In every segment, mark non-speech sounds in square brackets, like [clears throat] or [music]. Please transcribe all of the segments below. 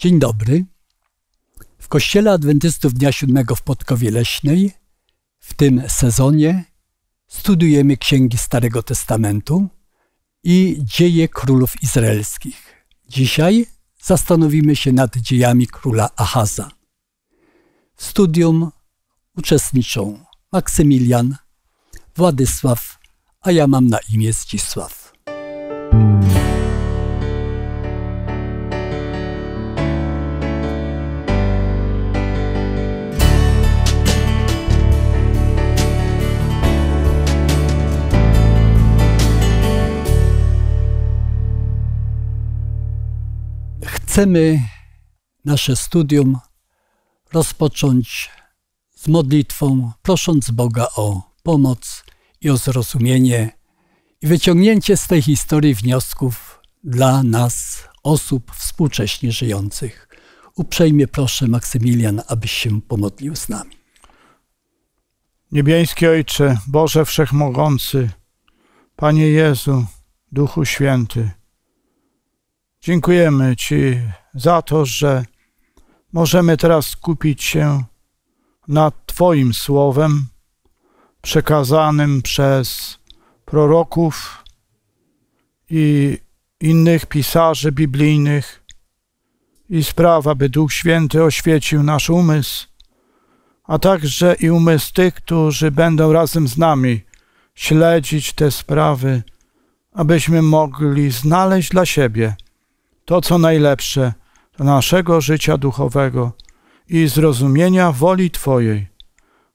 Dzień dobry. W kościele adwentystów Dnia Siódmego w Podkowie Leśnej w tym sezonie studujemy księgi Starego Testamentu i dzieje królów izraelskich. Dzisiaj zastanowimy się nad dziejami króla Ahaza. W studium uczestniczą Maksymilian, Władysław, a ja mam na imię Zdzisław. chcemy nasze studium rozpocząć z modlitwą, prosząc Boga o pomoc i o zrozumienie i wyciągnięcie z tej historii wniosków dla nas, osób współcześnie żyjących. Uprzejmie proszę, Maksymilian, abyś się pomodlił z nami. Niebiański Ojcze, Boże Wszechmogący, Panie Jezu, Duchu Święty, dziękujemy Ci za to, że możemy teraz skupić się nad Twoim słowem przekazanym przez proroków i innych pisarzy biblijnych i sprawa, by Duch Święty oświecił nasz umysł, a także i umysł tych, którzy będą razem z nami śledzić te sprawy, abyśmy mogli znaleźć dla siebie to, co najlepsze dla naszego życia duchowego i zrozumienia woli Twojej,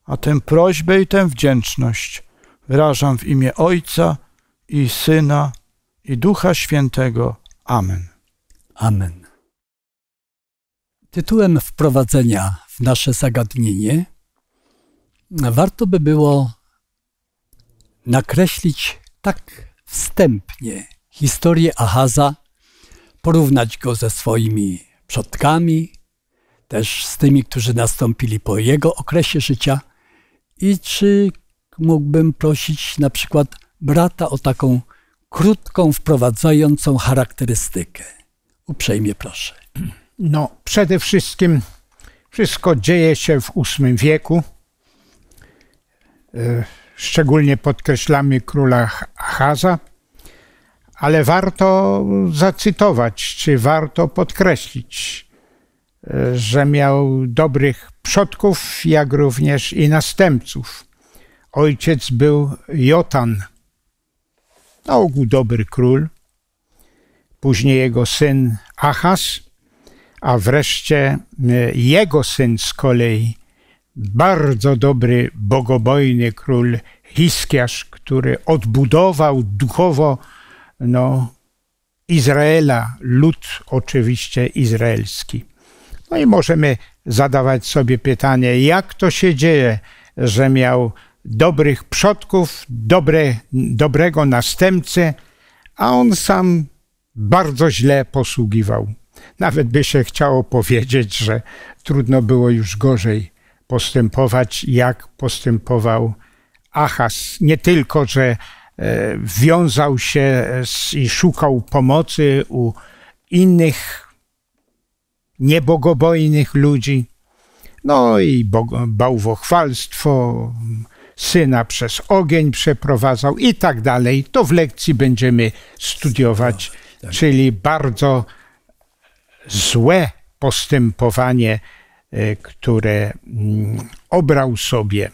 a tę prośbę i tę wdzięczność wyrażam w imię Ojca i Syna i Ducha Świętego. Amen. Amen. Tytułem wprowadzenia w nasze zagadnienie warto by było nakreślić tak wstępnie historię Ahaza porównać go ze swoimi przodkami, też z tymi, którzy nastąpili po jego okresie życia i czy mógłbym prosić na przykład brata o taką krótką, wprowadzającą charakterystykę. Uprzejmie proszę. No, przede wszystkim wszystko dzieje się w VIII wieku. E, szczególnie podkreślamy króla Achaza ale warto zacytować, czy warto podkreślić, e, że miał dobrych przodków, jak również i następców. Ojciec był Jotan, na ogół dobry król, później jego syn Achas, a wreszcie e, jego syn z kolei, bardzo dobry, bogobojny król Hiskiasz, który odbudował duchowo no, Izraela, lud oczywiście izraelski. No i możemy zadawać sobie pytanie, jak to się dzieje, że miał dobrych przodków, dobre, dobrego następcę, a on sam bardzo źle posługiwał. Nawet by się chciało powiedzieć, że trudno było już gorzej postępować, jak postępował Achas. Nie tylko, że E, wiązał się e, z, i szukał pomocy u innych niebogobojnych ludzi. No i bałwochwalstwo, syna przez ogień przeprowadzał i tak dalej. To w lekcji będziemy studiować, no, tak. czyli bardzo złe postępowanie, e, które mm, obrał sobie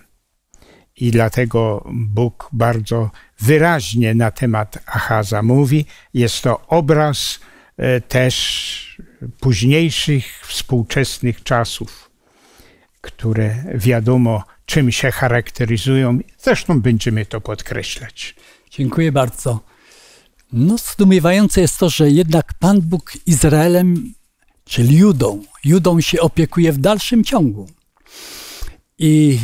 i dlatego Bóg bardzo wyraźnie na temat Achaza mówi. Jest to obraz e, też późniejszych, współczesnych czasów, które wiadomo, czym się charakteryzują. Zresztą będziemy to podkreślać. Dziękuję bardzo. No, zdumiewające jest to, że jednak Pan Bóg Izraelem, czyli Judą, Judą się opiekuje w dalszym ciągu. I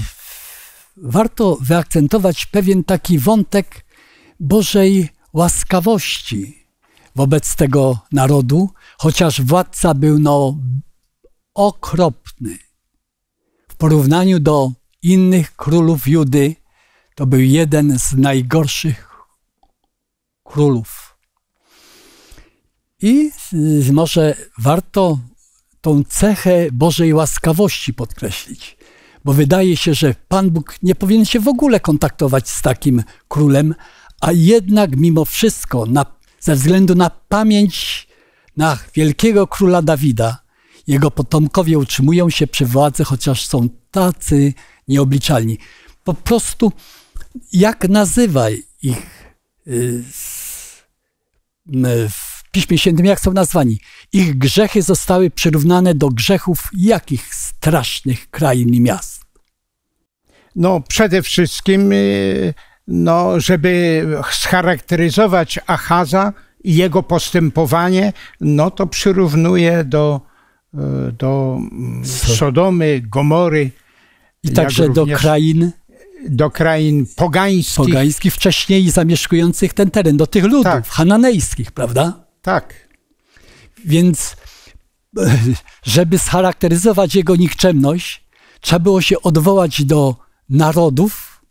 warto wyakcentować pewien taki wątek Bożej łaskawości wobec tego narodu, chociaż władca był no okropny. W porównaniu do innych królów Judy, to był jeden z najgorszych królów. I może warto tą cechę Bożej łaskawości podkreślić bo wydaje się, że Pan Bóg nie powinien się w ogóle kontaktować z takim królem, a jednak mimo wszystko, na, ze względu na pamięć na wielkiego króla Dawida, jego potomkowie utrzymują się przy władzy, chociaż są tacy nieobliczalni. Po prostu, jak nazywaj ich y, w Piśmie Świętym, jak są nazwani? Ich grzechy zostały przyrównane do grzechów jakich strasznych krain i miast. No, przede wszystkim, y, no, żeby scharakteryzować Achaza i jego postępowanie, no to przyrównuje do, y, do mm, Sodomy, Gomory. I także do krain do krain pogańskich. Pogańskich wcześniej zamieszkujących ten teren, do tych ludów tak. hananejskich, prawda? Tak. Więc, e, żeby scharakteryzować jego nikczemność, trzeba było się odwołać do narodów,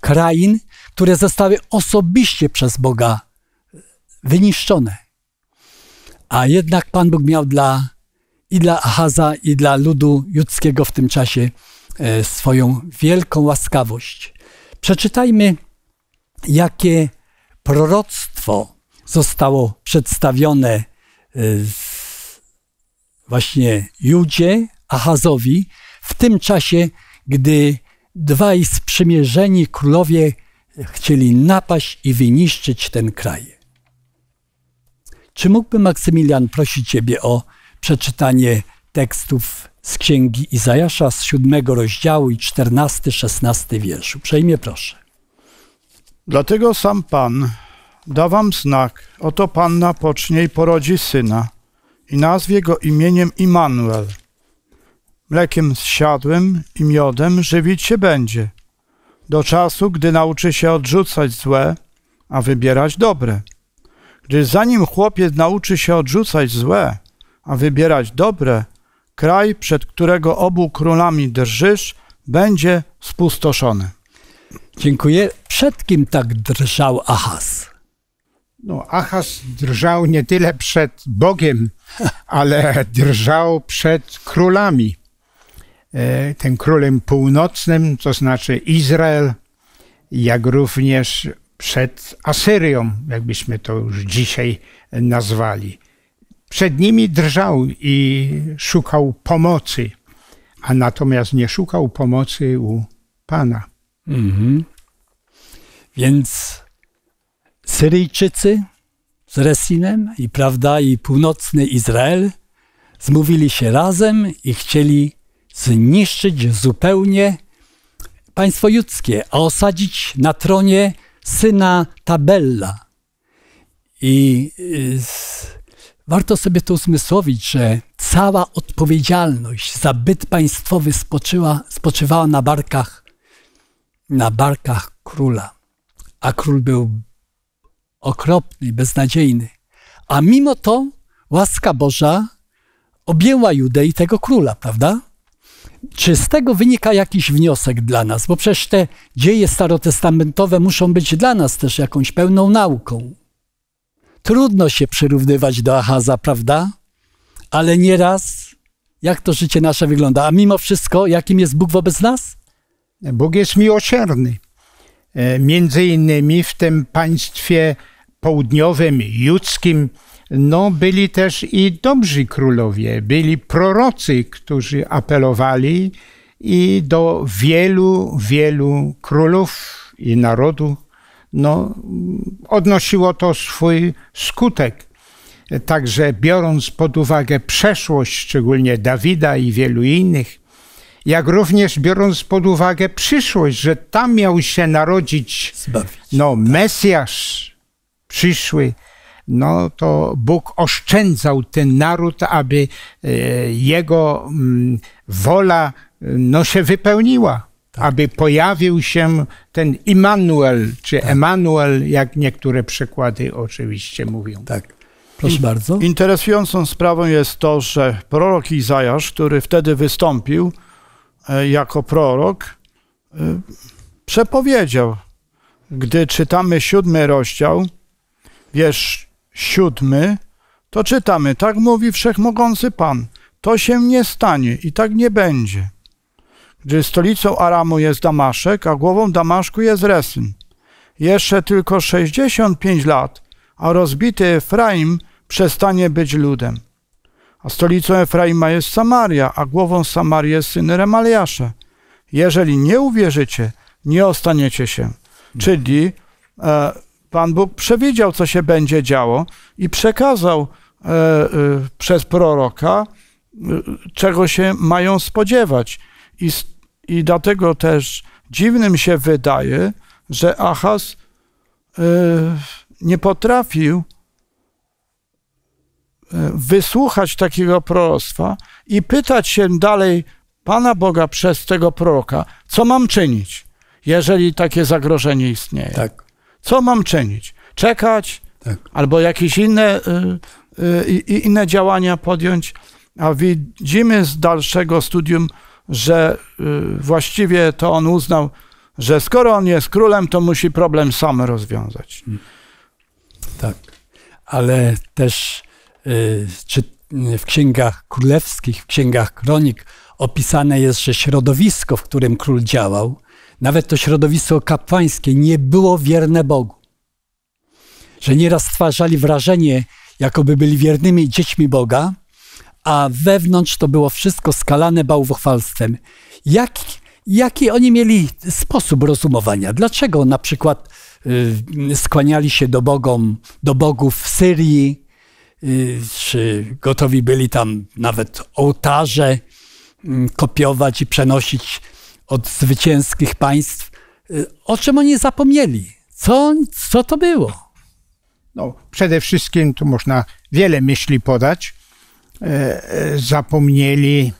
krain, które zostały osobiście przez Boga wyniszczone. A jednak Pan Bóg miał dla, i dla Ahaza, i dla ludu judzkiego w tym czasie e, swoją wielką łaskawość. Przeczytajmy, jakie proroctwo zostało przedstawione e, właśnie Judzie, Ahazowi, w tym czasie, gdy dwaj sprzymierzeni królowie chcieli napaść i wyniszczyć ten kraj. Czy mógłby Maksymilian prosić Ciebie o przeczytanie tekstów z księgi Izajasza z siódmego rozdziału i 14-16 wierszu? Przejmie proszę. Dlatego sam Pan da wam znak, oto Panna pocznie i porodzi syna i nazwie go imieniem Immanuel – Mlekiem zsiadłym i miodem żywić się będzie, do czasu, gdy nauczy się odrzucać złe, a wybierać dobre. Gdyż zanim chłopiec nauczy się odrzucać złe, a wybierać dobre, kraj, przed którego obu królami drżysz, będzie spustoszony. Dziękuję. Przed kim tak drżał Ahas? No, Achas drżał nie tyle przed Bogiem, [laughs] ale drżał przed królami. E, tym królem północnym, to znaczy Izrael, jak również przed Asyrią, jakbyśmy to już dzisiaj nazwali. Przed nimi drżał i szukał pomocy, a natomiast nie szukał pomocy u Pana. Mhm. Więc Syryjczycy z Resinem i prawda i północny Izrael zmówili się razem i chcieli zniszczyć zupełnie państwo judzkie, a osadzić na tronie syna Tabella. I y, warto sobie to uzmysłowić, że cała odpowiedzialność za byt państwowy spoczyła, spoczywała na barkach, na barkach króla. A król był okropny, beznadziejny. A mimo to łaska Boża objęła Judę i tego króla, prawda? Czy z tego wynika jakiś wniosek dla nas? Bo przecież te dzieje starotestamentowe muszą być dla nas też jakąś pełną nauką. Trudno się przyrównywać do Ahaza, prawda? Ale nieraz, jak to życie nasze wygląda? A mimo wszystko, jakim jest Bóg wobec nas? Bóg jest miłosierny. E, między innymi w tym państwie południowym, judzkim, no, byli też i dobrzy królowie, byli prorocy, którzy apelowali i do wielu, wielu królów i narodu, no, odnosiło to swój skutek. Także biorąc pod uwagę przeszłość, szczególnie Dawida i wielu innych, jak również biorąc pod uwagę przyszłość, że tam miał się narodzić no, Mesjasz przyszły, no to Bóg oszczędzał ten naród, aby e, jego mm, wola e, no, się wypełniła. Tak. Aby pojawił się ten Immanuel, czy tak. Emanuel, jak niektóre przykłady oczywiście mówią. Tak. Proszę bardzo. Interesującą sprawą jest to, że prorok Izajasz, który wtedy wystąpił e, jako prorok, przepowiedział, gdy czytamy siódmy rozdział, wiersz siódmy, to czytamy, tak mówi wszechmogący Pan, to się nie stanie i tak nie będzie. Gdy stolicą Aramu jest Damaszek, a głową Damaszku jest Resyn. Jeszcze tylko 65 lat, a rozbity Efraim przestanie być ludem. A stolicą Efraima jest Samaria, a głową Samarii jest syn Remaliasza. Jeżeli nie uwierzycie, nie ostaniecie się. Czyli e, Pan Bóg przewidział, co się będzie działo i przekazał e, e, przez proroka, e, czego się mają spodziewać. I, I dlatego też dziwnym się wydaje, że Achas e, nie potrafił e, wysłuchać takiego proroctwa i pytać się dalej Pana Boga przez tego proroka, co mam czynić, jeżeli takie zagrożenie istnieje. Tak. Co mam czynić? Czekać tak. albo jakieś inne, y, y, inne działania podjąć? A widzimy z dalszego studium, że y, właściwie to on uznał, że skoro on jest królem, to musi problem sam rozwiązać. Mm. Tak, ale też czy w księgach królewskich, w księgach kronik opisane jest, że środowisko, w którym król działał, nawet to środowisko kapłańskie nie było wierne Bogu. Że nieraz stwarzali wrażenie, jakoby byli wiernymi dziećmi Boga, a wewnątrz to było wszystko skalane bałwochwalstwem. Jak, jaki oni mieli sposób rozumowania? Dlaczego na przykład y, skłaniali się do, bogom, do bogów w Syrii, y, czy gotowi byli tam nawet ołtarze y, kopiować i przenosić od zwycięskich państw. Y, o czym oni zapomnieli? Co, co to było? No, przede wszystkim tu można wiele myśli podać. E, e, zapomnieli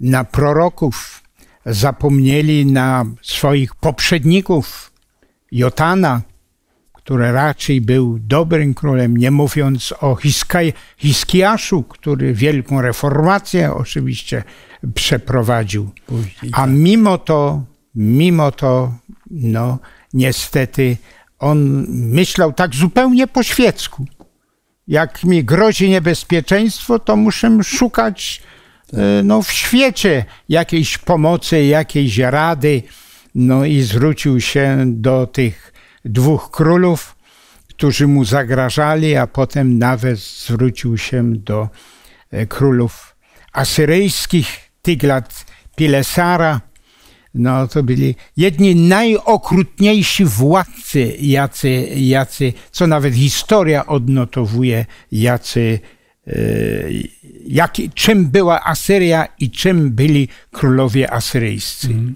na proroków, zapomnieli na swoich poprzedników, Jotana, który raczej był dobrym królem, nie mówiąc o Hiskaj, który wielką reformację oczywiście przeprowadził. A tak. mimo to, mimo to, no niestety, on myślał tak zupełnie po świecku. Jak mi grozi niebezpieczeństwo, to muszę szukać e, no, w świecie jakiejś pomocy, jakiejś rady. No i zwrócił się do tych dwóch królów, którzy mu zagrażali, a potem nawet zwrócił się do e, królów asyryjskich, Tyglat Pilesara. No, to byli jedni najokrutniejsi władcy, jacy, jacy co nawet historia odnotowuje, jacy, e, jak, czym była Asyria i czym byli królowie asyryjscy. Mhm.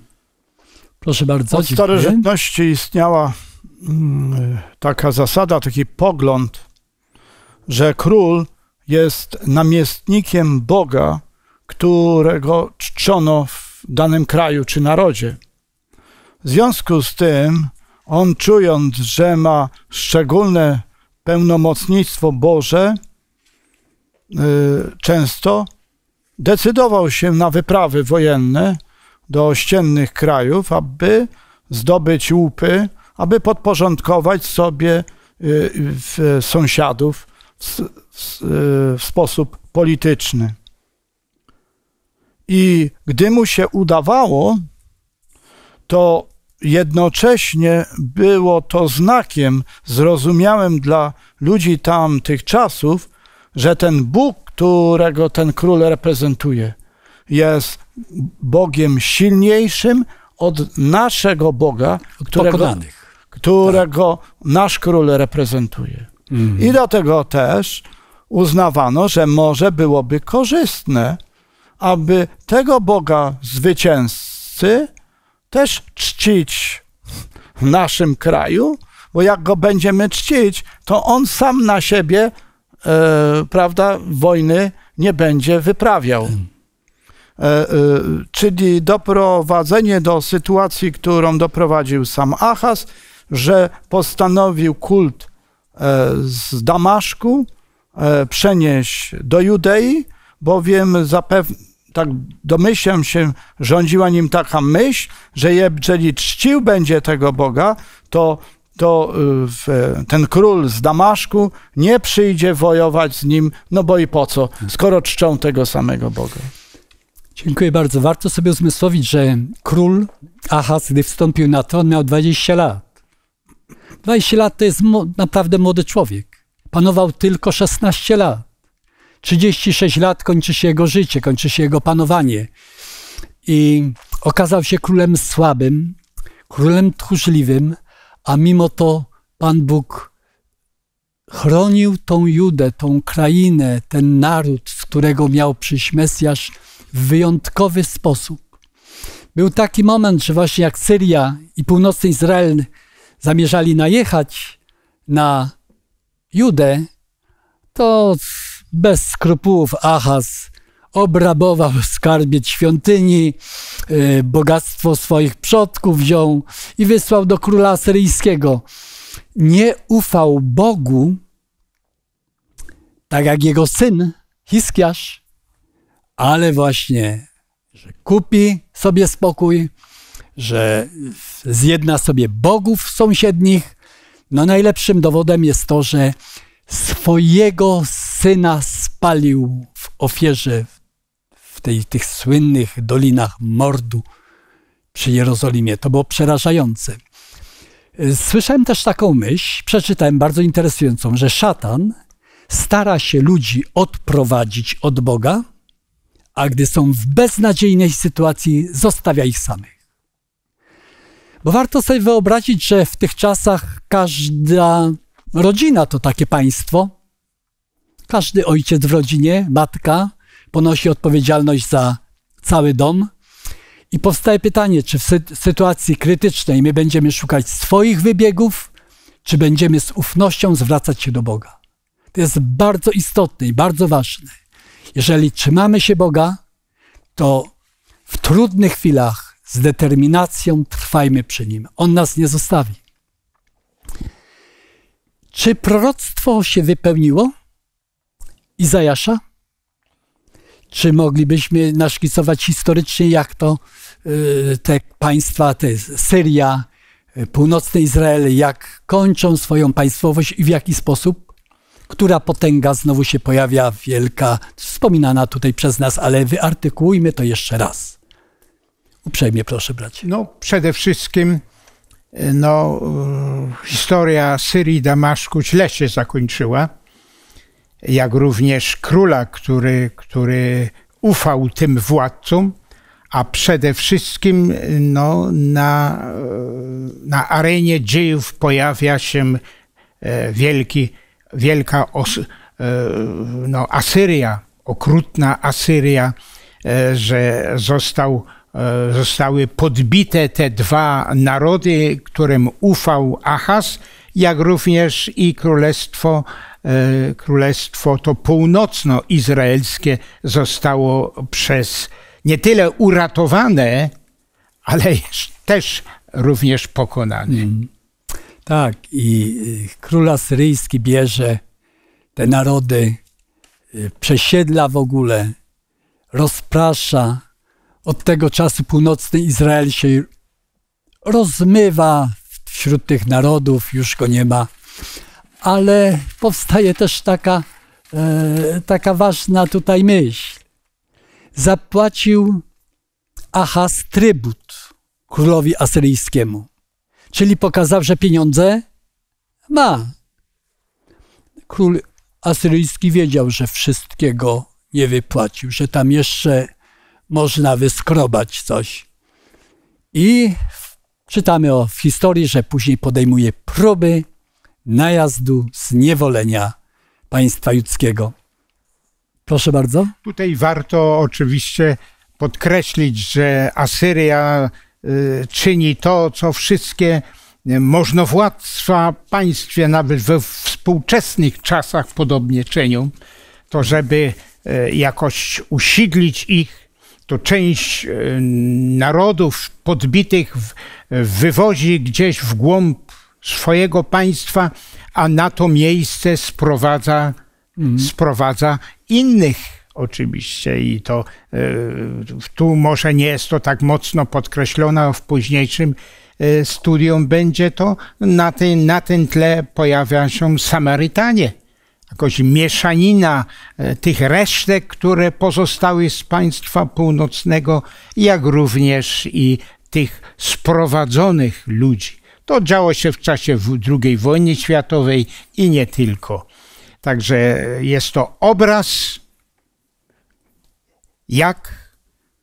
Proszę bardzo. Od starożytności istniała mm, taka zasada, taki pogląd, że król jest namiestnikiem Boga którego czczono w danym kraju czy narodzie. W związku z tym on czując, że ma szczególne pełnomocnictwo Boże, y, często decydował się na wyprawy wojenne do ościennych krajów, aby zdobyć łupy, aby podporządkować sobie y, sąsiadów y, w sposób polityczny. I gdy mu się udawało, to jednocześnie było to znakiem zrozumiałym dla ludzi tamtych czasów, że ten Bóg, którego ten król reprezentuje, jest Bogiem silniejszym od naszego Boga, którego, pokonanych. którego tak. nasz król reprezentuje. Mm. I dlatego też uznawano, że może byłoby korzystne, aby tego Boga zwycięzcy też czcić w naszym kraju, bo jak go będziemy czcić, to on sam na siebie, e, prawda, wojny nie będzie wyprawiał. E, e, czyli doprowadzenie do sytuacji, którą doprowadził sam Achaz, że postanowił kult e, z Damaszku e, przenieść do Judei, bowiem zapewne, tak domyślam się, rządziła nim taka myśl, że jeżeli czcił będzie tego Boga, to, to y, ten król z Damaszku nie przyjdzie wojować z nim, no bo i po co, skoro czczą tego samego Boga. Dziękuję bardzo. Warto sobie uzmysłowić, że król Ahaz, gdy wstąpił na to, on miał 20 lat. 20 lat to jest naprawdę młody człowiek. Panował tylko 16 lat. 36 lat kończy się jego życie, kończy się jego panowanie. I okazał się królem słabym, królem tchórzliwym, a mimo to Pan Bóg chronił tą Judę, tą krainę, ten naród, z którego miał przyjść Mesjasz w wyjątkowy sposób. Był taki moment, że właśnie jak Syria i północny Izrael zamierzali najechać na Judę, to bez skrupułów Ahas obrabował skarbiec świątyni, y, bogactwo swoich przodków wziął i wysłał do króla asyryjskiego. Nie ufał Bogu, tak jak jego syn Hiskiasz, ale właśnie, że kupi sobie spokój, że zjedna sobie bogów sąsiednich. No najlepszym dowodem jest to, że swojego syna spalił w ofierze w tej, tych słynnych dolinach mordu przy Jerozolimie. To było przerażające. E, słyszałem też taką myśl, przeczytałem bardzo interesującą, że szatan stara się ludzi odprowadzić od Boga, a gdy są w beznadziejnej sytuacji, zostawia ich samych. Bo warto sobie wyobrazić, że w tych czasach każda rodzina to takie państwo, każdy ojciec w rodzinie, matka ponosi odpowiedzialność za cały dom. I powstaje pytanie, czy w sytuacji krytycznej my będziemy szukać swoich wybiegów, czy będziemy z ufnością zwracać się do Boga. To jest bardzo istotne i bardzo ważne. Jeżeli trzymamy się Boga, to w trudnych chwilach z determinacją trwajmy przy Nim. On nas nie zostawi. Czy proroctwo się wypełniło? Izajasza? Czy moglibyśmy naszkicować historycznie, jak to y, te państwa, te Syria, y, północny Izrael, jak kończą swoją państwowość i w jaki sposób? Która potęga znowu się pojawia, wielka, wspominana tutaj przez nas, ale wyartykułujmy to jeszcze raz. Uprzejmie proszę bracie. No przede wszystkim y, no, historia Syrii i Damaszku źle się zakończyła jak również króla, który, który ufał tym władcom, a przede wszystkim no, na, na arenie dziejów pojawia się e, wielki, wielka os, e, no, Asyria, okrutna Asyria, e, że został, zostały podbite te dwa narody, którym ufał Achas, jak również i królestwo E, królestwo to północno-izraelskie zostało przez nie tyle uratowane, ale też również pokonane. Mm. Tak, i y, król asyryjski bierze te narody, y, przesiedla w ogóle, rozprasza. Od tego czasu północny Izrael się rozmywa wśród tych narodów, już go nie ma ale powstaje też taka, e, taka ważna tutaj myśl. Zapłacił Achaz trybut królowi asyryjskiemu, czyli pokazał, że pieniądze ma. Król asyryjski wiedział, że wszystkiego nie wypłacił, że tam jeszcze można wyskrobać coś. I czytamy o, w historii, że później podejmuje próby, najazdu, zniewolenia państwa judzkiego. Proszę bardzo. Tutaj warto oczywiście podkreślić, że Asyria y, czyni to, co wszystkie y, możnowładztwa państwie, nawet we współczesnych czasach podobnie czynią, to żeby y, jakoś usidlić ich, to część narodów podbitych wywozi gdzieś w głąb swojego państwa, a na to miejsce sprowadza, mhm. sprowadza innych. Oczywiście i to e, tu może nie jest to tak mocno podkreślone w późniejszym e, studium będzie to, na tym na ten tle pojawia się Samarytanie. Jakoś mieszanina e, tych resztek, które pozostały z państwa północnego, jak również i tych sprowadzonych ludzi. To działo się w czasie II wojny światowej i nie tylko. Także jest to obraz, jak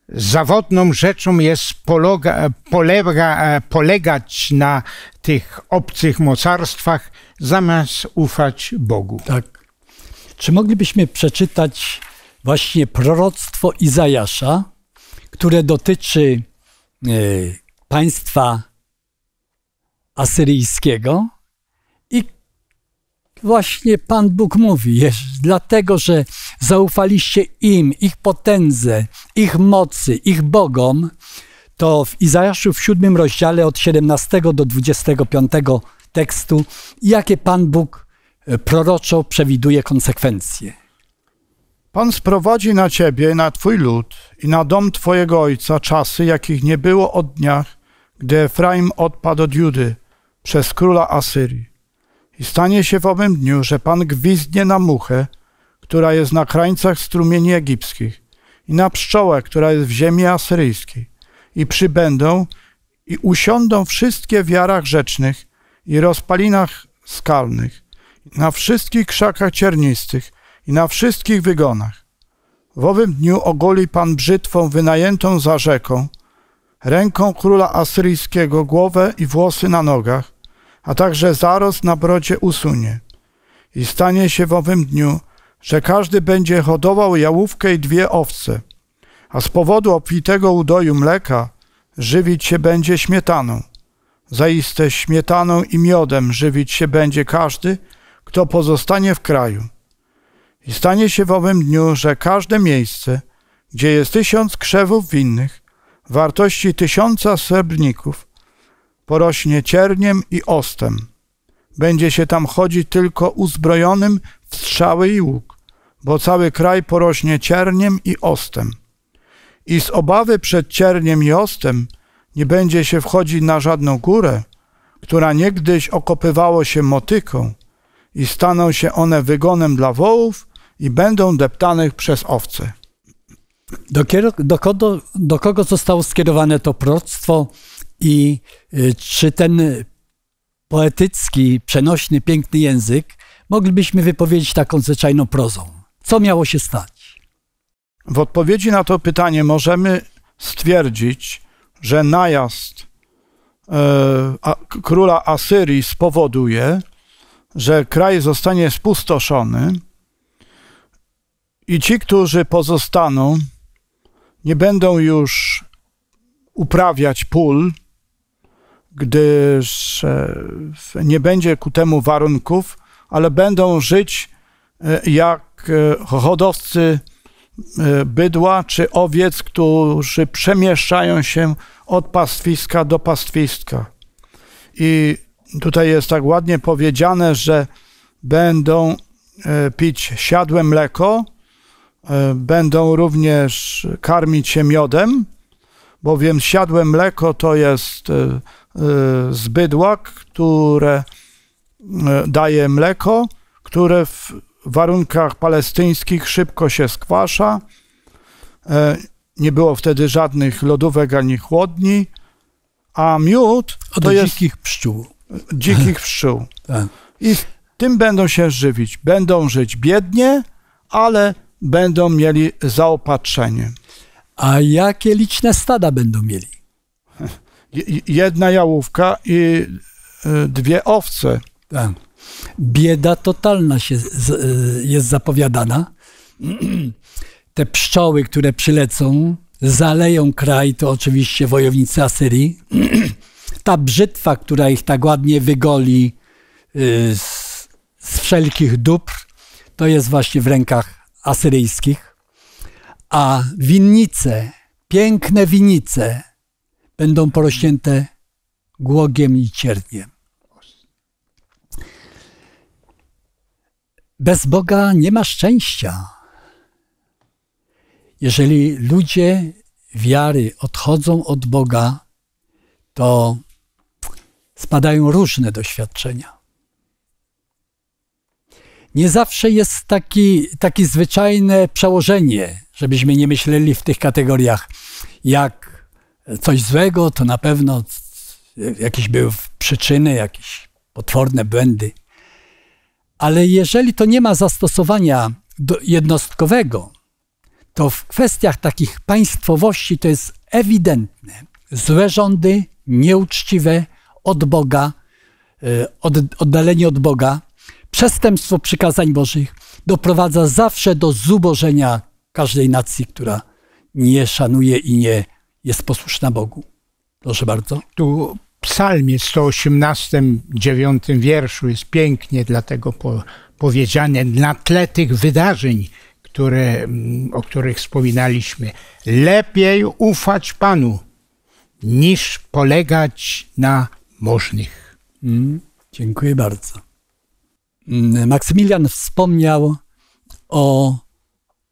zawodną rzeczą jest polega, polega, polegać na tych obcych mocarstwach, zamiast ufać Bogu. Tak. Czy moglibyśmy przeczytać właśnie proroctwo Izajasza, które dotyczy y, państwa asyryjskiego i właśnie Pan Bóg mówi, dlatego że zaufaliście im, ich potędze, ich mocy, ich Bogom, to w Izajaszu w siódmym rozdziale od 17 do 25 tekstu, jakie Pan Bóg e, proroczo przewiduje konsekwencje. Pan sprowadzi na ciebie, na twój lud i na dom twojego ojca czasy, jakich nie było od dnia, gdy Efraim odpadł od Judy, przez króla Asyrii. I stanie się w owym dniu, że Pan gwizdnie na muchę, która jest na krańcach strumieni egipskich, i na pszczołę, która jest w ziemi asyryjskiej. I przybędą i usiądą wszystkie w jarach rzecznych i rozpalinach skalnych, na wszystkich krzakach ciernistych i na wszystkich wygonach. W owym dniu ogoli Pan brzytwą wynajętą za rzeką, ręką króla asyryjskiego głowę i włosy na nogach, a także zarost na brodzie usunie. I stanie się w owym dniu, że każdy będzie hodował jałówkę i dwie owce, a z powodu obfitego udoju mleka żywić się będzie śmietaną. Zaiste śmietaną i miodem żywić się będzie każdy, kto pozostanie w kraju. I stanie się w owym dniu, że każde miejsce, gdzie jest tysiąc krzewów winnych, wartości tysiąca srebrników, porośnie cierniem i ostem. Będzie się tam chodzić tylko uzbrojonym w strzały i łuk, bo cały kraj porośnie cierniem i ostem. I z obawy przed cierniem i ostem nie będzie się wchodzić na żadną górę, która niegdyś okopywało się motyką, i staną się one wygonem dla wołów i będą deptanych przez owce. Do, do, do, do kogo zostało skierowane to proroctwo? I y, czy ten poetycki, przenośny, piękny język moglibyśmy wypowiedzieć taką zwyczajną prozą? Co miało się stać? W odpowiedzi na to pytanie możemy stwierdzić, że najazd e, a, króla Asyrii spowoduje, że kraj zostanie spustoszony i ci, którzy pozostaną, nie będą już uprawiać pól, gdyż e, nie będzie ku temu warunków, ale będą żyć e, jak e, hodowcy bydła czy owiec, którzy przemieszczają się od pastwiska do pastwiska. I tutaj jest tak ładnie powiedziane, że będą pić siadłe mleko, będą również karmić się miodem, bowiem siadłe mleko to jest Y, z bydła, które y, daje mleko, które w warunkach palestyńskich szybko się skwasza. Y, nie było wtedy żadnych lodówek ani chłodni, a miód to jest dzikich pszczół. Dzikich pszczół. [laughs] Tak. I tym będą się żywić. Będą żyć biednie, ale będą mieli zaopatrzenie. A jakie liczne stada będą mieli? jedna jałówka i e, dwie owce. Tak. Bieda totalna się z, jest zapowiadana. [clears throat] Te pszczoły, które przylecą, zaleją kraj, to oczywiście wojownicy Asyrii. [clears throat] Ta brzytwa, która ich tak ładnie wygoli y, z, z wszelkich dóbr, to jest właśnie w rękach asyryjskich. A winnice, piękne winnice, będą porośnięte głogiem i cierniem. Bez Boga nie ma szczęścia. Jeżeli ludzie wiary odchodzą od Boga, to spadają różne doświadczenia. Nie zawsze jest taki, takie zwyczajne przełożenie, żebyśmy nie myśleli w tych kategoriach, jak coś złego, to na pewno jakieś były przyczyny, jakieś potworne błędy. Ale jeżeli to nie ma zastosowania jednostkowego, to w kwestiach takich państwowości to jest ewidentne. Złe rządy, nieuczciwe, od Boga, e, od, oddalenie od Boga, przestępstwo przykazań Bożych doprowadza zawsze do zubożenia każdej nacji, która nie szanuje i nie jest posłuszna Bogu. Proszę bardzo. Tu w psalmie 118, 9 wierszu jest pięknie dlatego po, powiedziane na tle tych wydarzeń, które, mm, o których wspominaliśmy. Lepiej ufać Panu, niż polegać na możnych. Mm, dziękuję bardzo. Mm, Maksymilian wspomniał o,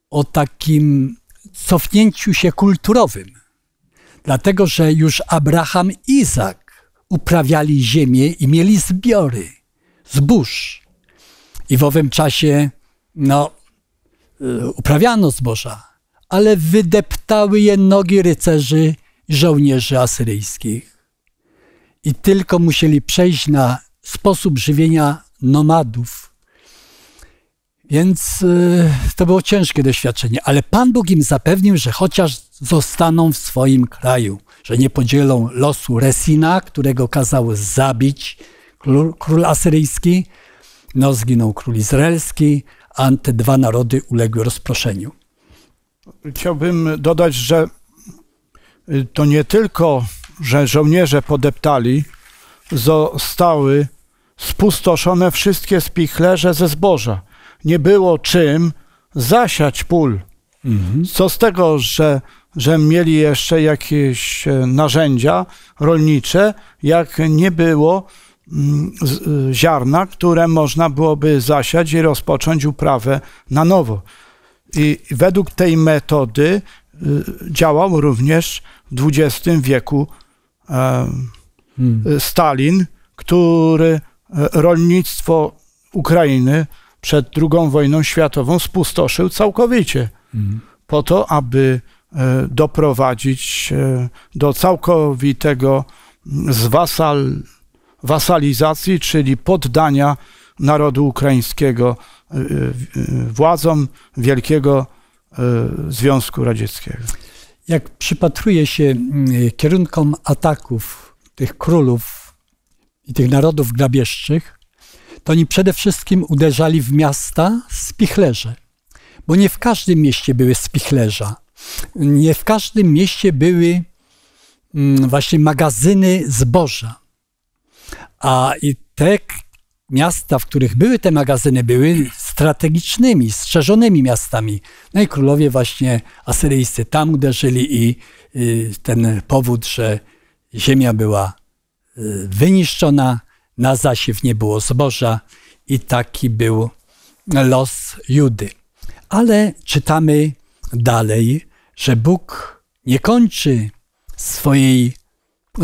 o takim cofnięciu się kulturowym dlatego że już Abraham i Izak uprawiali ziemię i mieli zbiory zbóż. I w owym czasie no, y, uprawiano zboża, ale wydeptały je nogi rycerzy i żołnierzy asyryjskich. I tylko musieli przejść na sposób żywienia nomadów. Więc y, to było ciężkie doświadczenie, ale Pan Bóg im zapewnił, że chociaż zostaną w swoim kraju, że nie podzielą losu Resina, którego kazał zabić król, król asyryjski, no zginął król izraelski, a te dwa narody uległy rozproszeniu. Chciałbym dodać, że y, to nie tylko, że żołnierze podeptali, zostały spustoszone wszystkie spichlerze ze zboża. Nie było czym zasiać pól. Mhm. Co z tego, że że mieli jeszcze jakieś e, narzędzia rolnicze, jak nie było mm, e, ziarna, które można byłoby zasiać i rozpocząć uprawę na nowo. I według tej metody e, działał również w XX wieku hmm. Stalin, który rolnictwo Ukrainy przed II wojną światową spustoszył całkowicie hmm. po to, aby E, doprowadzić e, do całkowitego zwasal, wasalizacji, czyli poddania narodu ukraińskiego e, władzom Wielkiego Związku Radzieckiego. Jak przypatruję się kierunkom ataków tych królów i tych narodów grabieżczych, to oni przede wszystkim uderzali w miasta spichlerze, bo nie w każdym mieście były spichlerza. Nie w każdym mieście były mm, właśnie magazyny zboża. A i te miasta, w których były te magazyny, były strategicznymi, strzeżonymi miastami. No i królowie właśnie asyryjscy tam uderzyli i y, ten powód, że ziemia była y, wyniszczona, na zasiew nie było zboża i taki był los Judy. Ale czytamy dalej, że Bóg nie kończy swojej,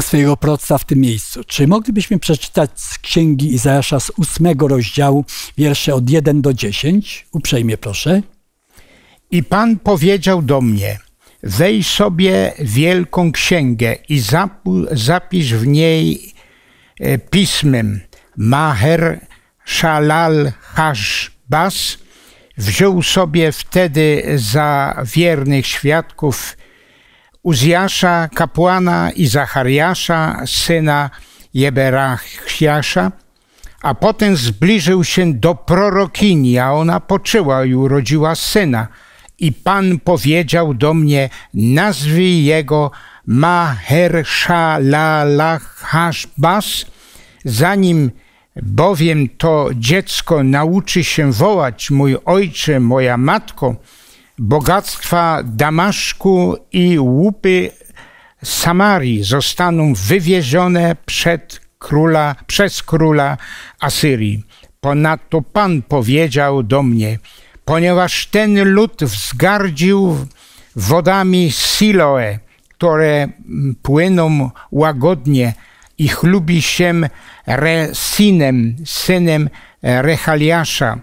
swojego proca w tym miejscu. Czy moglibyśmy przeczytać z Księgi Izajasza z ósmego rozdziału, wiersze od 1 do 10? Uprzejmie proszę. I Pan powiedział do mnie, weź sobie wielką księgę i zapisz w niej e, pismem Maher Shalal Hashbaz, Wziął sobie wtedy za wiernych świadków Uzjasza, kapłana i Zachariasza, syna Jeberachiasza, a potem zbliżył się do prorokini, a ona poczyła i urodziła syna. I Pan powiedział do mnie, nazwij jego Mahershalalachashbas, zanim bowiem to dziecko nauczy się wołać mój ojcze, moja matko, bogactwa Damaszku i łupy Samarii zostaną wywiezione przed króla, przez króla Asyrii. Ponadto Pan powiedział do mnie, ponieważ ten lud wzgardził wodami Siloe, które płyną łagodnie, i chlubi się synem, synem Rechaliasza.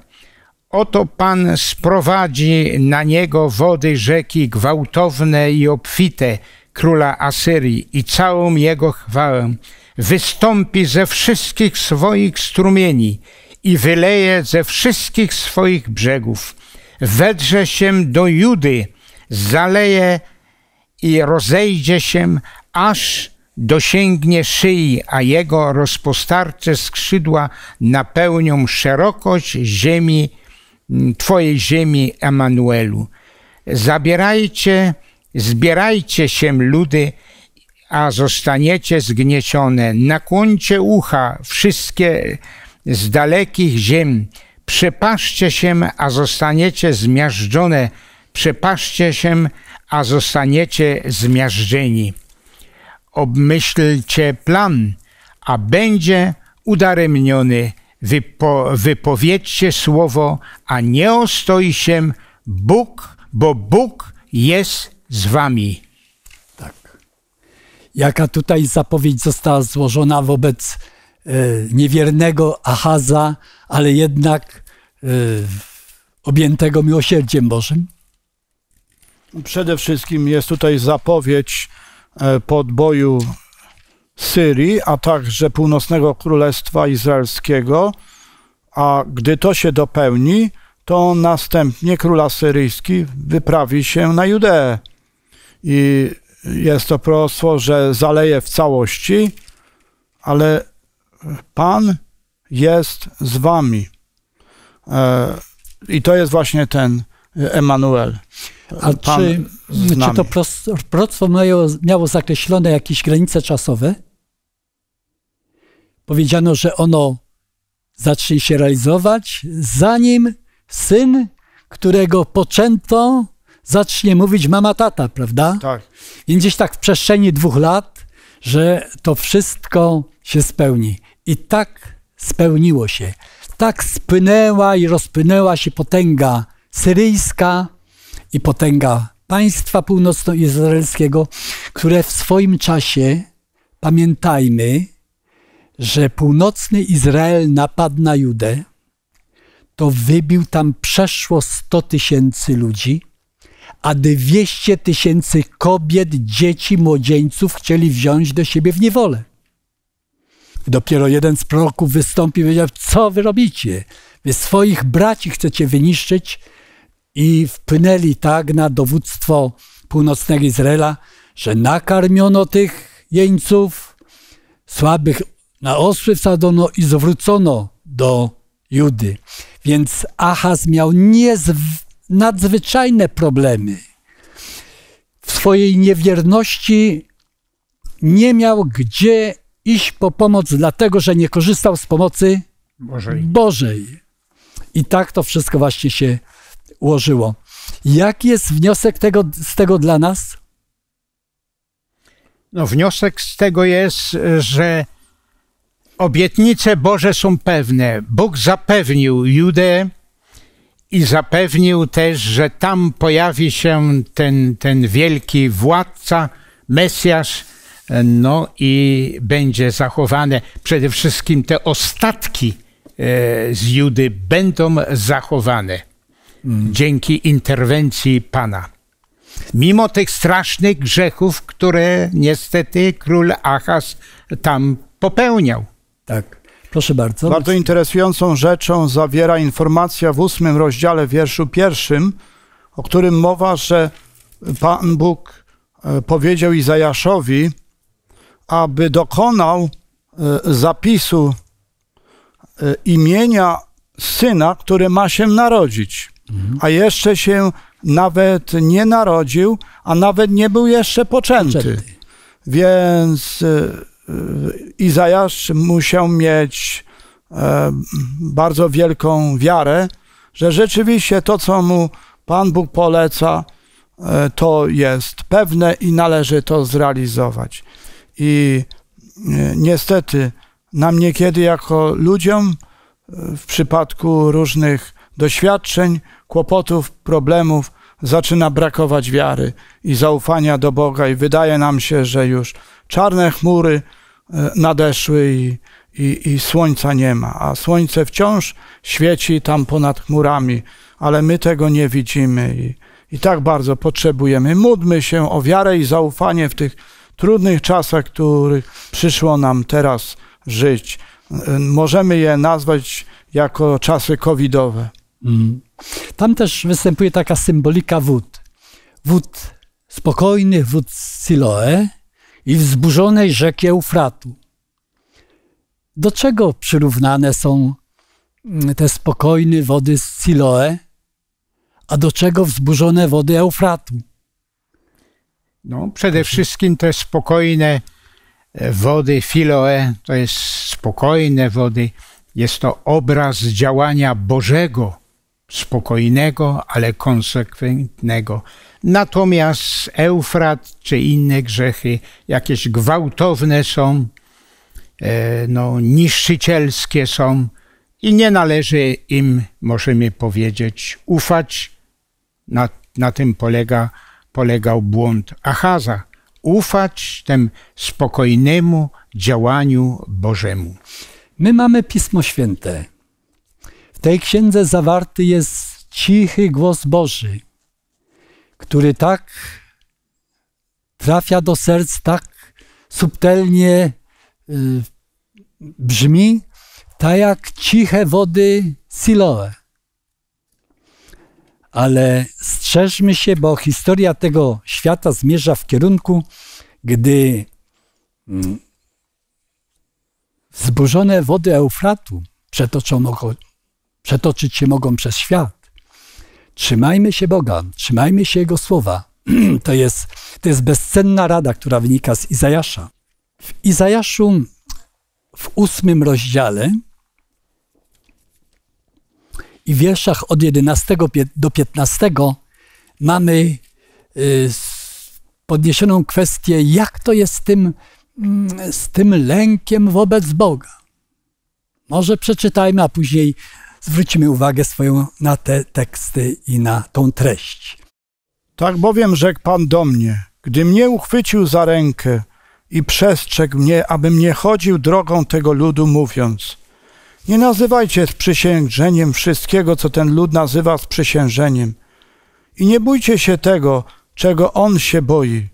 Oto Pan sprowadzi na niego wody rzeki gwałtowne i obfite króla Asyrii i całą jego chwałę. Wystąpi ze wszystkich swoich strumieni i wyleje ze wszystkich swoich brzegów. Wedrze się do Judy, zaleje i rozejdzie się aż dosięgnie szyi, a jego rozpostarcze skrzydła napełnią szerokość ziemi, mm, Twojej ziemi, Emanuelu. Zabierajcie, zbierajcie się ludy, a zostaniecie zgniecione. Nakłońcie ucha wszystkie z dalekich ziem. Przepaszcie się, a zostaniecie zmiażdżone. Przepaszcie się, a zostaniecie zmiażdżeni obmyślcie plan, a będzie udaremniony. Wypo, wypowiedzcie słowo, a nie ostoi się Bóg, bo Bóg jest z wami. Tak. Jaka tutaj zapowiedź została złożona wobec e, niewiernego Ahaza, ale jednak e, objętego miłosierdziem Bożym? Przede wszystkim jest tutaj zapowiedź E, podboju Syrii, a także północnego królestwa izraelskiego, a gdy to się dopełni, to następnie król asyryjski wyprawi się na Judeę. I jest to proroctwo, że zaleje w całości, ale Pan jest z wami. E, I to jest właśnie ten Emanuel. A Pan czy, czy to proroctwo miało, miało zakreślone jakieś granice czasowe? Powiedziano, że ono zacznie się realizować, zanim syn, którego poczęto, zacznie mówić mama, tata, prawda? Tak. Więc gdzieś tak w przestrzeni dwóch lat, że to wszystko się spełni. I tak spełniło się. Tak spłynęła i rozpłynęła się potęga syryjska i potęga państwa Północno-izraelskiego, które w swoim czasie, pamiętajmy, że północny Izrael napadł na Judę, to wybił tam przeszło 100 tysięcy ludzi, a 200 tysięcy kobiet, dzieci, młodzieńców chcieli wziąć do siebie w niewolę. Dopiero jeden z proroków wystąpił i powiedział, co wy robicie? Wy swoich braci chcecie wyniszczyć, i wpłynęli tak na dowództwo północnego Izraela, że nakarmiono tych jeńców, słabych na osły wsadzono i zwrócono do Judy. Więc Ahaz miał niezw- nadzwyczajne problemy. W swojej niewierności nie miał gdzie iść po pomoc, dlatego że nie korzystał z pomocy Bożej. Bożej. I tak to wszystko właśnie się ułożyło. Jaki jest wniosek tego, z tego dla nas? No, wniosek z tego jest, że obietnice Boże są pewne. Bóg zapewnił Judę i zapewnił też, że tam pojawi się ten, ten wielki władca, Mesjasz, no i będzie zachowane przede wszystkim te ostatki e, z Judy będą zachowane dzięki interwencji Pana. Mimo tych strasznych grzechów, które niestety król Achas tam popełniał. Tak. Proszę bardzo. Bardzo interesującą rzeczą zawiera informacja w ósmym rozdziale wierszu pierwszym, o którym mowa, że Pan Bóg e, powiedział Izajaszowi, aby dokonał e, zapisu e, imienia syna, który ma się narodzić. Mhm. A jeszcze się nawet nie narodził, a nawet nie był jeszcze poczęty. poczęty. Więc e, e, Izajasz musiał mieć e, bardzo wielką wiarę, że rzeczywiście to, co mu Pan Bóg poleca, to jest pewne i należy to zrealizować. I niestety nam niekiedy jako ludziom w przypadku różnych doświadczeń, kłopotów, problemów zaczyna brakować wiary i zaufania do Boga, i wydaje nam się, że już czarne chmury e, nadeszły i, i, i słońca nie ma, a słońce wciąż świeci tam ponad chmurami, ale my tego nie widzimy i, i tak bardzo potrzebujemy. Módlmy się o wiarę i zaufanie w tych trudnych czasach, których przyszło nam teraz żyć. E, możemy je nazwać jako czasy covidowe. Mm. Tam też występuje taka symbolika wód. Wód spokojnych, wód Siloe i wzburzonej rzeki Eufratu. Do czego przyrównane są mm, te spokojne wody z Siloe, a do czego wzburzone wody Eufratu? No, przede wszystkim te spokojne e, wody Filoe, to jest spokojne wody, jest to obraz działania Bożego spokojnego, ale konsekwentnego. Natomiast Eufrat czy inne grzechy jakieś gwałtowne są, e, no, niszczycielskie są i nie należy im, możemy powiedzieć, ufać. Na, na tym polega, polegał błąd Achaza. Ufać temu spokojnemu działaniu Bożemu. My mamy Pismo Święte, tej księdze zawarty jest cichy głos Boży, który tak trafia do serc, tak subtelnie y, brzmi, tak jak ciche wody Siloe. Ale strzeżmy się, bo historia tego świata zmierza w kierunku, gdy mm, wzburzone wody Eufratu przetoczą przetoczyć się mogą przez świat. Trzymajmy się Boga, trzymajmy się Jego słowa. [clears throat] To jest, to jest bezcenna rada, która wynika z Izajasza. W Izajaszu w ósmym rozdziale i wierszach od 11 do 15 mamy y, podniesioną kwestię, jak to jest z tym, mm, z tym lękiem wobec Boga. Może przeczytajmy, a później zwrócimy uwagę swoją na te teksty i na tą treść. Tak bowiem rzekł Pan do mnie, gdy mnie uchwycił za rękę i przestrzegł mnie, abym nie chodził drogą tego ludu, mówiąc: Nie nazywajcie sprzysiężeniem wszystkiego, co ten lud nazywa sprzysiężeniem. I nie bójcie się tego, czego on się boi,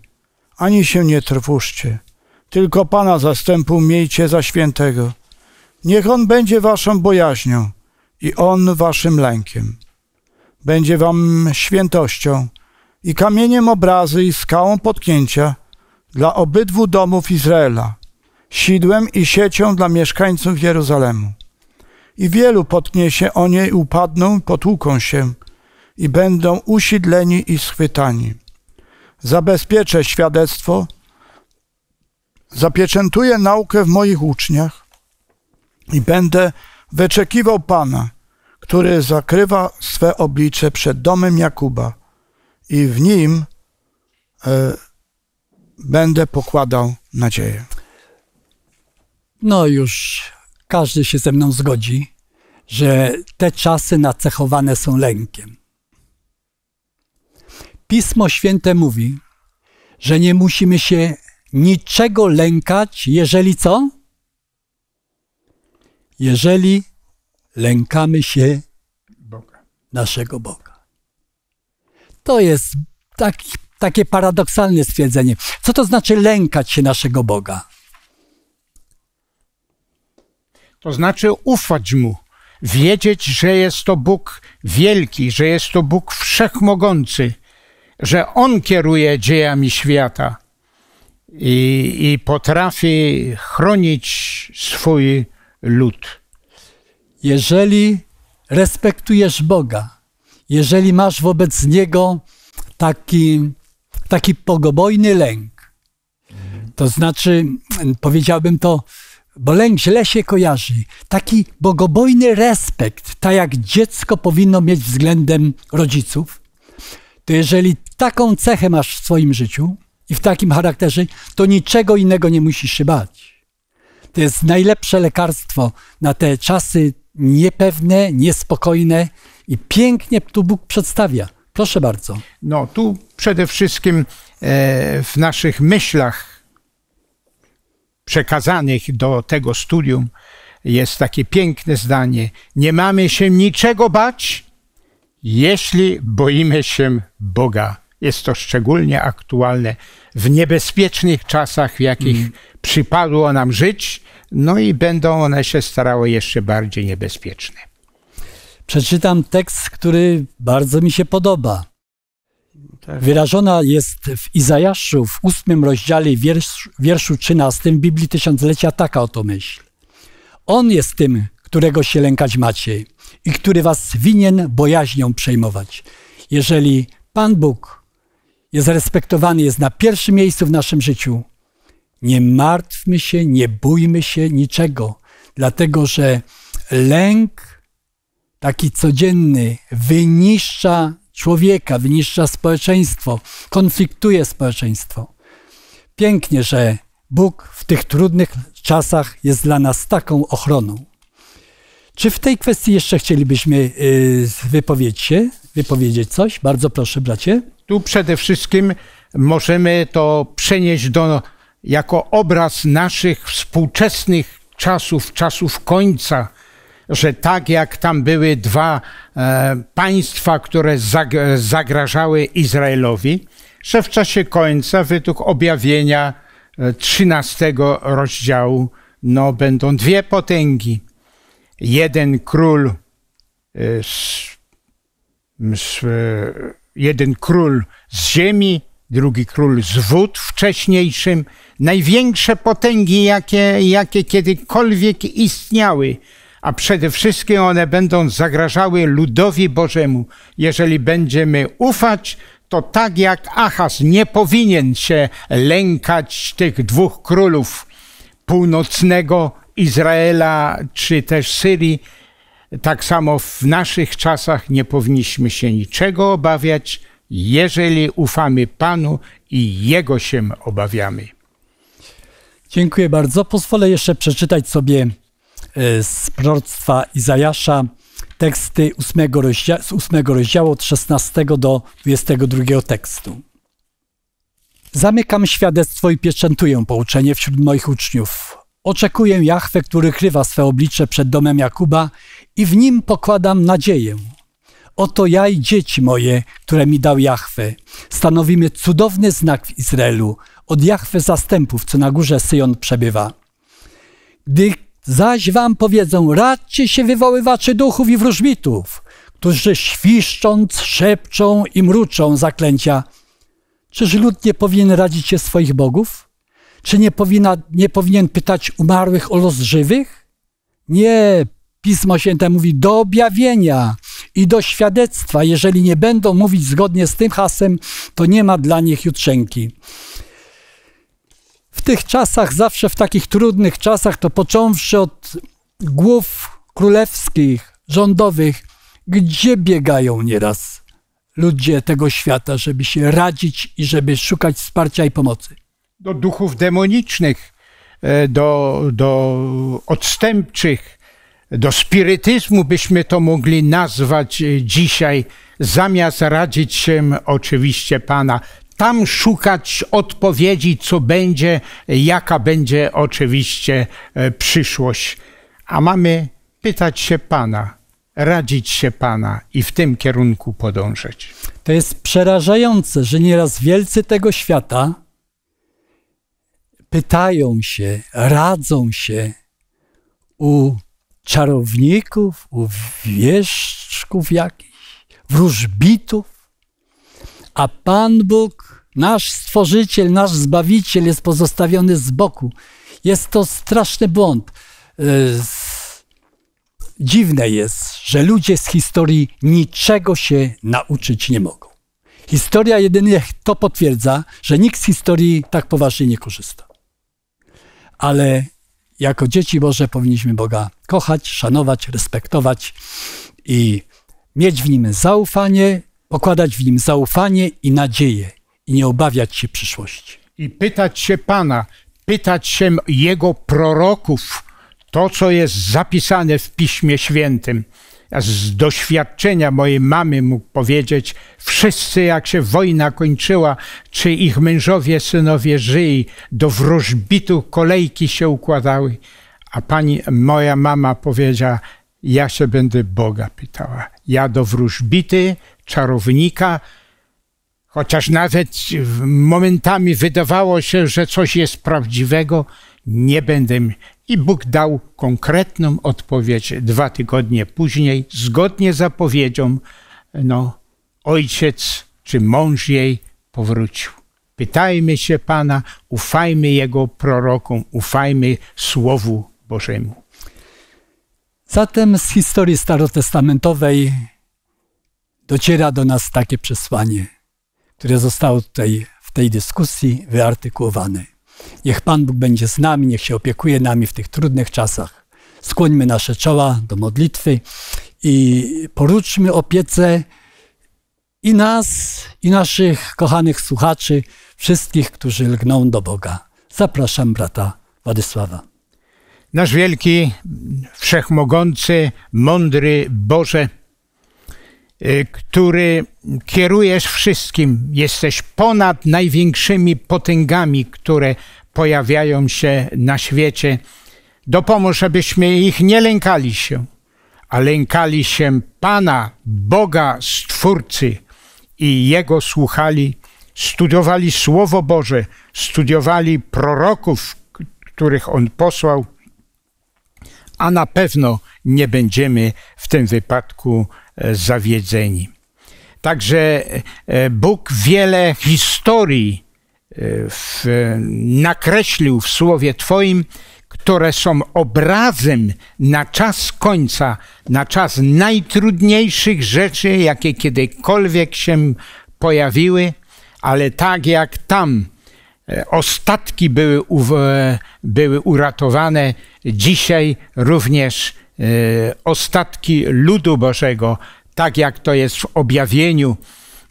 ani się nie trwóżcie. Tylko Pana zastępu miejcie za świętego. Niech on będzie waszą bojaźnią i On waszym lękiem. Będzie wam świętością i kamieniem obrazy i skałą potknięcia dla obydwu domów Izraela, sidłem i siecią dla mieszkańców Jeruzalemu. I wielu potknie się o niej, upadną, potłuką się i będą usidleni i schwytani. Zabezpieczę świadectwo, zapieczętuję naukę w moich uczniach i będę Wyczekiwał Pana, który zakrywa swe oblicze przed domem Jakuba i w nim e, będę pokładał nadzieję. No już każdy się ze mną zgodzi, że te czasy nacechowane są lękiem. Pismo Święte mówi, że nie musimy się niczego lękać, jeżeli co? jeżeli lękamy się Boga. naszego Boga. To jest tak, takie paradoksalne stwierdzenie. Co to znaczy lękać się naszego Boga? To znaczy ufać Mu, wiedzieć, że jest to Bóg wielki, że jest to Bóg wszechmogący, że On kieruje dziejami świata i, i potrafi chronić swój lud. Jeżeli respektujesz Boga, jeżeli masz wobec Niego taki, taki pogobojny lęk, to znaczy, powiedziałbym to, bo lęk źle się kojarzy. Taki bogobojny respekt, tak jak dziecko powinno mieć względem rodziców, to jeżeli taką cechę masz w swoim życiu i w takim charakterze, to niczego innego nie musisz się bać. To jest najlepsze lekarstwo na te czasy niepewne, niespokojne i pięknie tu Bóg przedstawia. Proszę bardzo. No, tu przede wszystkim e, w naszych myślach przekazanych do tego studium jest takie piękne zdanie: Nie mamy się niczego bać, jeśli boimy się Boga. Jest to szczególnie aktualne w niebezpiecznych czasach, w jakich mm. przypadło nam żyć, no i będą one się starały jeszcze bardziej niebezpieczne. Przeczytam tekst, który bardzo mi się podoba. Tak. Wyrażona jest w Izajaszu w ósmym rozdziale wiersz, wierszu 13 Biblii Tysiąclecia taka oto myśl. On jest tym, którego się lękać macie i który was winien bojaźnią przejmować. Jeżeli Pan Bóg jest respektowany, jest na pierwszym miejscu w naszym życiu. Nie martwmy się, nie bójmy się niczego, dlatego że lęk, taki codzienny, wyniszcza człowieka, wyniszcza społeczeństwo, konfliktuje społeczeństwo. Pięknie, że Bóg w tych trudnych czasach jest dla nas taką ochroną. Czy w tej kwestii jeszcze chcielibyśmy y, wypowiedzieć się? Wypowiedzieć coś? Bardzo proszę, bracie. Tu przede wszystkim możemy to przenieść do, jako obraz naszych współczesnych czasów, czasów końca, że tak jak tam były dwa e, państwa, które zag zagrażały Izraelowi, że w czasie końca, według objawienia XIII e, rozdziału, no, będą dwie potęgi. Jeden król e, z, z jeden król z ziemi, drugi król z wód wcześniejszym. Największe potęgi, jakie, jakie kiedykolwiek istniały, a przede wszystkim one będą zagrażały ludowi Bożemu. Jeżeli będziemy ufać, to tak jak Achaz nie powinien się lękać tych dwóch królów północnego Izraela czy też Syrii, tak samo w naszych czasach nie powinniśmy się niczego obawiać, jeżeli ufamy Panu i Jego się obawiamy. Dziękuję bardzo. Pozwolę jeszcze przeczytać sobie e, z proroctwa Izajasza teksty rozdzia- z 8 rozdziału od 16 do 22 tekstu. Zamykam świadectwo i pieczętuję pouczenie wśród moich uczniów. Oczekuję Jachwę, który krywa swe oblicze przed domem Jakuba i w nim pokładam nadzieję. Oto ja i dzieci moje, które mi dał Jahwe. Stanowimy cudowny znak w Izraelu od Jahwe zastępów, co na górze Syjon przebywa. Gdy zaś wam powiedzą, radźcie się wywoływaczy duchów i wróżbitów, którzy świszcząc, szepczą i mruczą zaklęcia. Czyż lud nie powinien radzić się swoich bogów? Czy nie, powinna, nie powinien pytać umarłych o los żywych? Nie, Pismo Święte mówi do objawienia i do świadectwa. Jeżeli nie będą mówić zgodnie z tym hasem, to nie ma dla nich jutrzenki. W tych czasach, zawsze w takich trudnych czasach, to począwszy od głów królewskich, rządowych, gdzie biegają nieraz ludzie tego świata, żeby się radzić i żeby szukać wsparcia i pomocy? Do duchów demonicznych, e, do, do odstępczych, do spirytyzmu byśmy to mogli nazwać e, dzisiaj, zamiast radzić się oczywiście Pana. Tam szukać odpowiedzi, co będzie, jaka będzie oczywiście e, przyszłość. A mamy pytać się Pana, radzić się Pana i w tym kierunku podążać. To jest przerażające, że nieraz wielcy tego świata pytają się, radzą się u czarowników, uwieszczków jakichś, wróżbitów. A Pan Bóg, nasz Stworzyciel, nasz Zbawiciel jest pozostawiony z boku. Jest to straszny błąd. E, dziwne jest, że ludzie z historii niczego się nauczyć nie mogą. Historia jedynie to potwierdza, że nikt z historii tak poważnie nie korzysta. Ale jako dzieci Boże powinniśmy Boga kochać, szanować, respektować i mieć w nim zaufanie, pokładać w nim zaufanie i nadzieję i nie obawiać się przyszłości. I pytać się Pana, pytać się Jego proroków, to co jest zapisane w Piśmie Świętym z doświadczenia mojej mamy mógł powiedzieć, wszyscy jak się wojna kończyła, czy ich mężowie, synowie żyli, do wróżbitu kolejki się układały. A pani, moja mama powiedziała, ja się będę Boga pytała. Ja do wróżbity, czarownika, chociaż nawet momentami wydawało się, że coś jest prawdziwego, nie będę i Bóg dał konkretną odpowiedź dwa tygodnie później, zgodnie z zapowiedzią, no, ojciec czy mąż jej powrócił. Pytajmy się Pana, ufajmy Jego prorokom, ufajmy Słowu Bożemu. Zatem z historii starotestamentowej dociera do nas takie przesłanie, które zostało tutaj w tej dyskusji wyartykułowane. Niech Pan Bóg będzie z nami, niech się opiekuje nami w tych trudnych czasach. Skłońmy nasze czoła do modlitwy i poruczmy opiece i nas, i naszych kochanych słuchaczy, wszystkich, którzy lgną do Boga. Zapraszam brata Władysława. Nasz wielki, wszechmogący, mądry Boże, Y, który kierujesz wszystkim, jesteś ponad największymi potęgami, które pojawiają się na świecie. Dopomóż, abyśmy ich nie lękali się, a lękali się Pana, Boga, Stwórcy i Jego słuchali, studiowali Słowo Boże, studiowali proroków, których On posłał, a na pewno nie będziemy w tym wypadku E, zawiedzeni. Także e, Bóg wiele historii e, w, nakreślił w Słowie Twoim, które są obrazem na czas końca, na czas najtrudniejszych rzeczy, jakie kiedykolwiek się pojawiły, ale tak jak tam ostatki były, były uratowane, dzisiaj również E, ostatki ludu Bożego, tak jak to jest w objawieniu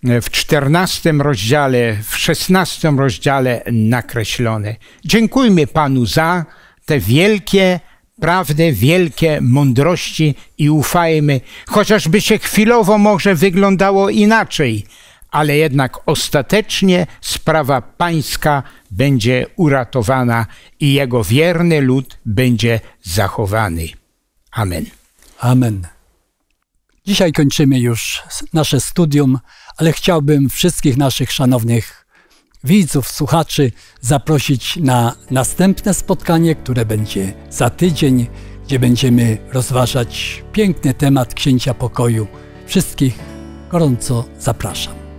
e, w czternastym rozdziale, w szesnastym rozdziale nakreślone. Dziękujmy Panu za te wielkie prawdy, wielkie mądrości i ufajmy, chociażby się chwilowo może wyglądało inaczej, ale jednak ostatecznie sprawa pańska będzie uratowana i jego wierny lud będzie zachowany. Amen. Amen. Dzisiaj kończymy już nasze studium, ale chciałbym wszystkich naszych szanownych widzów, słuchaczy zaprosić na następne spotkanie, które będzie za tydzień, gdzie będziemy rozważać piękny temat księcia pokoju. Wszystkich gorąco zapraszam.